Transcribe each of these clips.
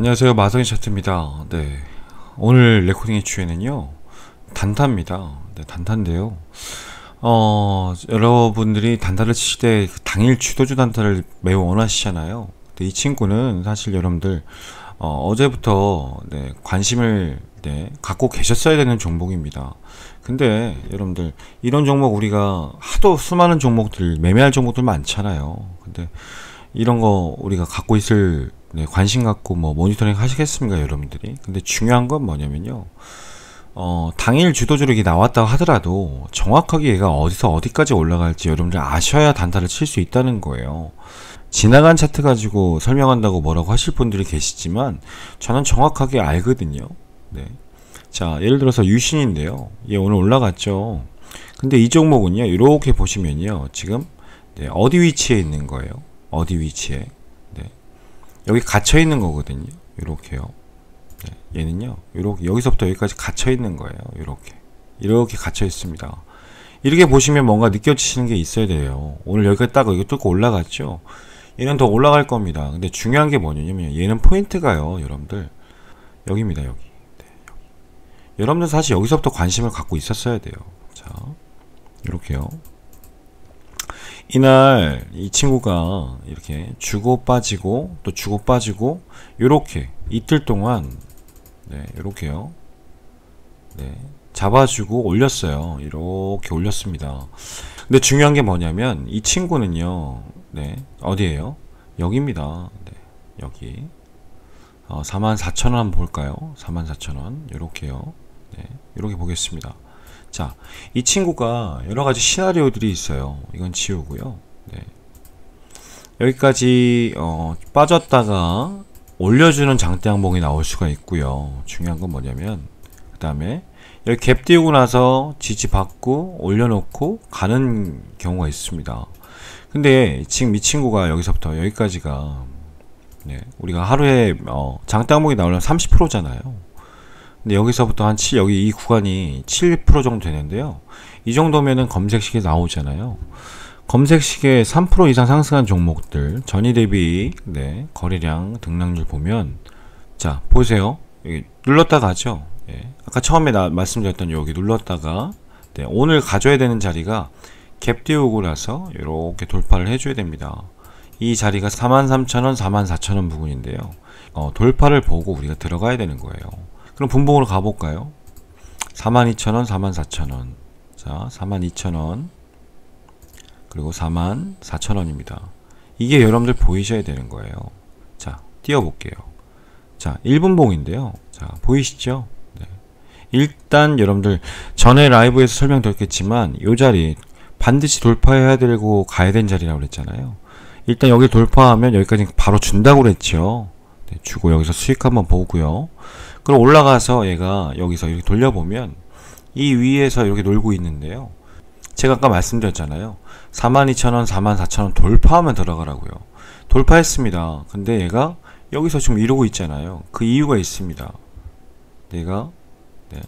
안녕하세요 마성의 차트입니다 네 오늘 레코딩의 주제는요 단타입니다 네, 단타인데요 어 여러분들이 단타를 치실 때 그 당일 주도주 단타를 매우 원하시잖아요 근데 이 친구는 사실 여러분들 어, 제부터 네, 관심을 네, 갖고 계셨어야 되는 종목입니다 근데 여러분들 이런 종목 우리가 하도 수많은 종목들 매매할 종목들 많잖아요 근데 이런 거 우리가 갖고 있을 네, 관심 갖고 뭐 모니터링 하시겠습니까, 여러분들이? 근데 중요한 건 뭐냐면요. 어, 당일 주도주력이 나왔다고 하더라도 정확하게 얘가 어디서 어디까지 올라갈지 여러분들 아셔야 단타를 칠 수 있다는 거예요. 지나간 차트 가지고 설명한다고 뭐라고 하실 분들이 계시지만 저는 정확하게 알거든요. 네. 자, 예를 들어서 유신인데요. 얘 오늘 올라갔죠. 근데 이 종목은요. 이렇게 보시면요. 지금 네, 어디 위치에 있는 거예요? 어디 위치에? 여기 갇혀 있는 거거든요. 이렇게요. 네, 얘는요. 이렇게 여기서부터 여기까지 갇혀 있는 거예요. 이렇게 이렇게 갇혀 있습니다. 이렇게 보시면 뭔가 느껴지시는 게 있어야 돼요. 오늘 여기까딱 이거 뚫고 올라갔죠. 얘는 더 올라갈 겁니다. 근데 중요한 게 뭐냐면 얘는 포인트가요, 여러분들 여기입니다. 여기. 네, 여기. 여러분들 사실 여기서부터 관심을 갖고 있었어야 돼요. 자, 이렇게요. 이날 이 친구가 이렇게 주고 빠지고 또 주고 빠지고 요렇게 이틀 동안 네, 요렇게요. 네. 잡아주고 올렸어요. 이렇게 올렸습니다. 근데 중요한 게 뭐냐면 이 친구는요. 네. 어디에요? 여기입니다. 네, 여기. 어, 44,000원 볼까요? 44,000원. 요렇게요. 네. 요렇게 보겠습니다. 자, 이 친구가 여러 가지 시나리오들이 있어요. 이건 지우고요. 네. 여기까지 어, 빠졌다가 올려주는 장대 항봉이 나올 수가 있고요. 중요한 건 뭐냐면 그 다음에 여기 갭 띄우고 나서 지지 받고 올려놓고 가는 경우가 있습니다. 근데 지금 이 친구가 여기서부터 여기까지가 네, 우리가 하루에 어, 장대 항봉이 나오려면 30%잖아요. 근데 여기서부터 한 7, 여기 이 구간이 7% 정도 되는데요. 이 정도면은 검색식에 나오잖아요. 검색식에 3% 이상 상승한 종목들 전이 대비 네, 거래량 등락률 보면 자 보세요 여기 눌렀다 가죠 하 예, 아까 처음에 나, 말씀드렸던 여기 눌렀다가 네, 오늘 가져야 되는 자리가 갭 띄우고 나서 이렇게 돌파를 해줘야 됩니다 이 자리가 43,000원, 44,000원 부근인데요 어, 돌파를 보고 우리가 들어가야 되는 거예요 그럼 분봉으로 가볼까요? 42,000원, 44,000원. 자, 42,000원. 그리고 44,000원입니다. 이게 여러분들 보이셔야 되는 거예요. 자, 띄워볼게요. 자, 1분봉인데요. 자, 보이시죠? 네. 일단 여러분들 전에 라이브에서 설명드렸겠지만 이 자리 반드시 돌파해야 되고 가야 되는 자리라고 그랬잖아요. 일단 여기 돌파하면 여기까지 바로 준다고 그랬죠. 네, 주고 여기서 수익 한번 보고요. 그럼 올라가서 얘가 여기서 이렇게 돌려보면 이 위에서 이렇게 놀고 있는데요. 제가 아까 말씀드렸잖아요. 42,000원, 44,000원 돌파하면 들어가라고요. 돌파했습니다. 근데 얘가 여기서 지금 이러고 있잖아요. 그 이유가 있습니다. 얘가 네.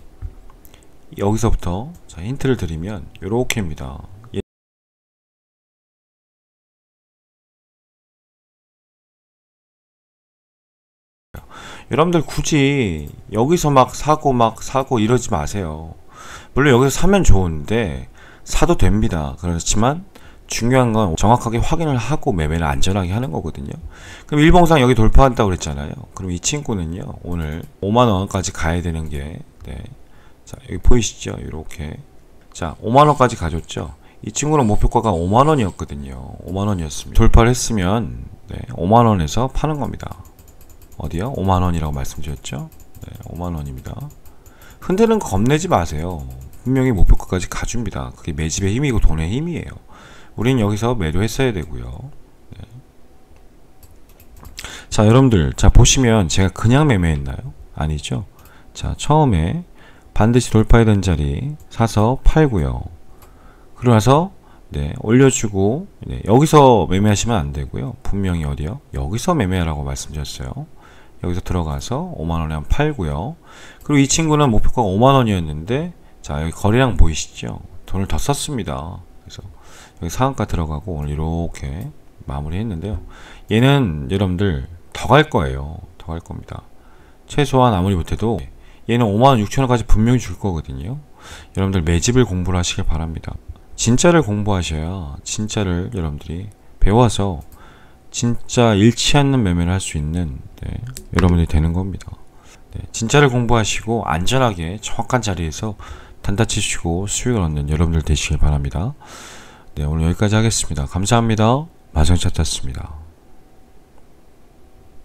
여기서부터 자, 힌트를 드리면 이렇게입니다 여러분들 굳이 여기서 막 사고 막 사고 이러지 마세요. 물론 여기서 사면 좋은데 사도 됩니다. 그렇지만 중요한 건 정확하게 확인을 하고 매매를 안전하게 하는 거거든요. 그럼 일봉상 여기 돌파한다고 그랬잖아요. 그럼 이 친구는요. 오늘 5만 원까지 가야 되는 게 네. 자, 여기 보이시죠? 이렇게. 자, 5만 원까지 가졌죠. 이 친구는 목표가가 5만 원이었거든요. 5만 원이었습니다. 돌파를 했으면 네, 5만 원에서 파는 겁니다. 어디요 5만원이라고 말씀드렸죠? 네, 5만원입니다. 흔드는 겁내지 마세요. 분명히 목표가까지 가줍니다. 그게 매집의 힘이고 돈의 힘이에요. 우린 여기서 매도했어야 되고요. 네. 자 여러분들 자 보시면 제가 그냥 매매했나요? 아니죠. 자 처음에 반드시 돌파해야 되는 자리 사서 팔고요. 그러면서 네, 올려주고 네, 여기서 매매하시면 안 되고요. 분명히 어디요? 여기서 매매라고 하 말씀드렸어요. 여기서 들어가서 5만원에 한 팔고요 그리고 이 친구는 목표가 5만원이었는데 자 여기 거래량 보이시죠 돈을 더 썼습니다 그래서 여기 상한가 들어가고 오늘 이렇게 마무리 했는데요 얘는 여러분들 더 갈 거예요 더 갈 겁니다 최소한 아무리 못해도 얘는 5만원 6천원까지 분명히 줄 거거든요 여러분들 매집을 공부를 하시길 바랍니다 진짜를 공부하셔야 진짜를 여러분들이 배워서 진짜 잃지 않는 매매를 할 수 있는 네, 여러분이 되는 겁니다. 네, 진짜를 공부하시고 안전하게 정확한 자리에서 단타 치시고 수익을 얻는 여러분들 되시길 바랍니다. 네, 오늘 여기까지 하겠습니다. 감사합니다. 마성차트습니다